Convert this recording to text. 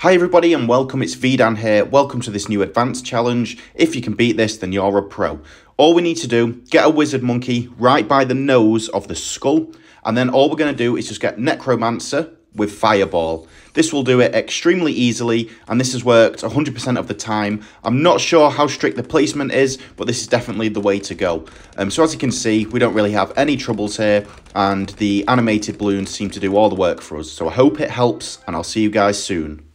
Hi everybody and welcome, it's Vidan here. Welcome to this new advanced challenge. If you can beat this, then you're a pro. All we need to do, get a wizard monkey right by the nose of the skull, and then all we're gonna do is just get Necromancer with Fireball. This will do it extremely easily, and this has worked 100% of the time. I'm not sure how strict the placement is, but this is definitely the way to go. Um, so as you can see, we don't really have any troubles here, and the animated balloons seem to do all the work for us. So I hope it helps, and I'll see you guys soon.